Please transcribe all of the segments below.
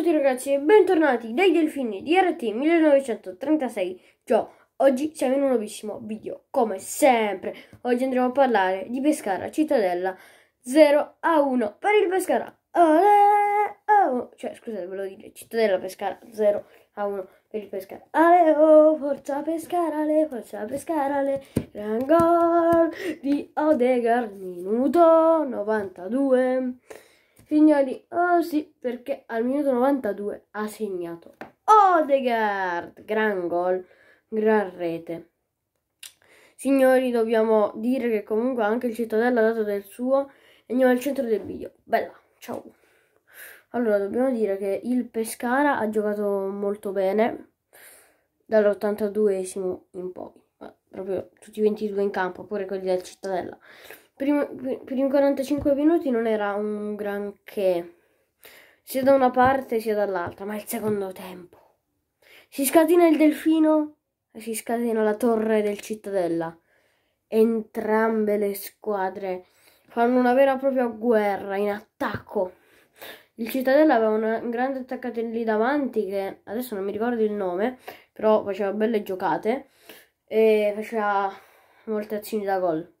tutti ragazzi e bentornati dai Delfini di RT 1936 Ciao, oggi siamo in un nuovissimo video, come sempre Oggi andremo a parlare di Pescara Cittadella 0 a 1 per il Pescara Olè, oh. Cioè, scusate, ve lo dire Cittadella Pescara 0 a 1 per il Pescara Ale, oh, forza Pescara, le, forza Pescara, le Gran gol di Odegar, minuto 92 Vignali, oh sì, perché al minuto 92 ha segnato Odegaard, gran gol, gran rete. Signori, dobbiamo dire che comunque anche il Cittadella ha dato del suo e andiamo al centro del video. Bella, ciao. Allora, dobbiamo dire che il Pescara ha giocato molto bene dall82 82 in poi, proprio tutti i 22 in campo, pure quelli del Cittadella prima, primi 45 minuti non era un granché, sia da una parte sia dall'altra, ma il secondo tempo. Si scatena il delfino e si scatena la torre del cittadella. Entrambe le squadre fanno una vera e propria guerra in attacco. Il Cittadella aveva un grande attaccante lì davanti che adesso non mi ricordo il nome, però faceva belle giocate e faceva molte azioni da gol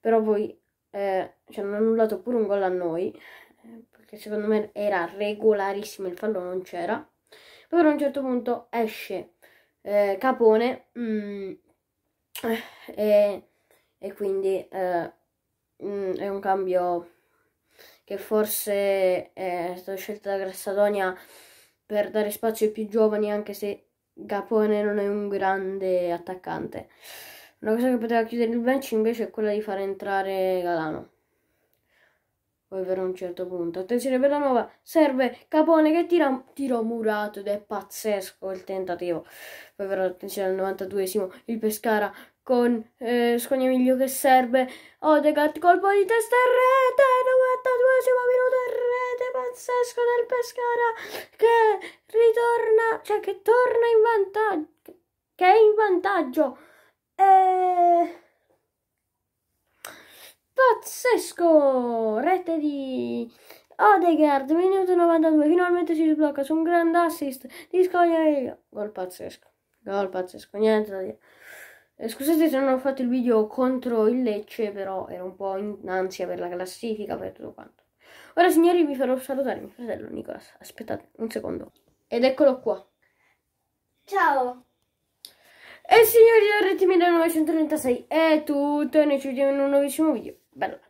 però voi eh, ci cioè, hanno annullato pure un gol a noi, eh, perché secondo me era regolarissimo, il fallo non c'era. Però a un certo punto esce eh, Capone mm, eh, e, e, quindi eh, mm, è un cambio che forse eh, è stato scelto da Grassadonia per dare spazio ai più giovani anche se Capone non è un grande attaccante. Una cosa che poteva chiudere il bench invece è quella di far entrare Galano. Poi per un certo punto. Attenzione per la nuova. Serve Capone che tira tiro murato ed è pazzesco il tentativo. Poi però attenzione al 92esimo. Il Pescara con eh, Scognamiglio che serve. Odegaard colpo di testa in rete. 92esimo minuto in rete. Pazzesco del Pescara che ritorna. Cioè che torna in vantaggio. Che è in vantaggio. E... Eh, pazzesco! Rete di Odegaard, minuto 92, finalmente si sblocca su un grande assist di Scogliaio. Gol pazzesco, gol pazzesco, niente da dire. Eh, scusate se non ho fatto il video contro il Lecce, però ero un po' in ansia per la classifica, per tutto quanto. Ora signori vi farò salutare mio fratello Nicolas, aspettate un secondo. Ed eccolo qua. Ciao! E eh, signori, RT1936 è tutto e noi ci vediamo in un nuovissimo video. Bella!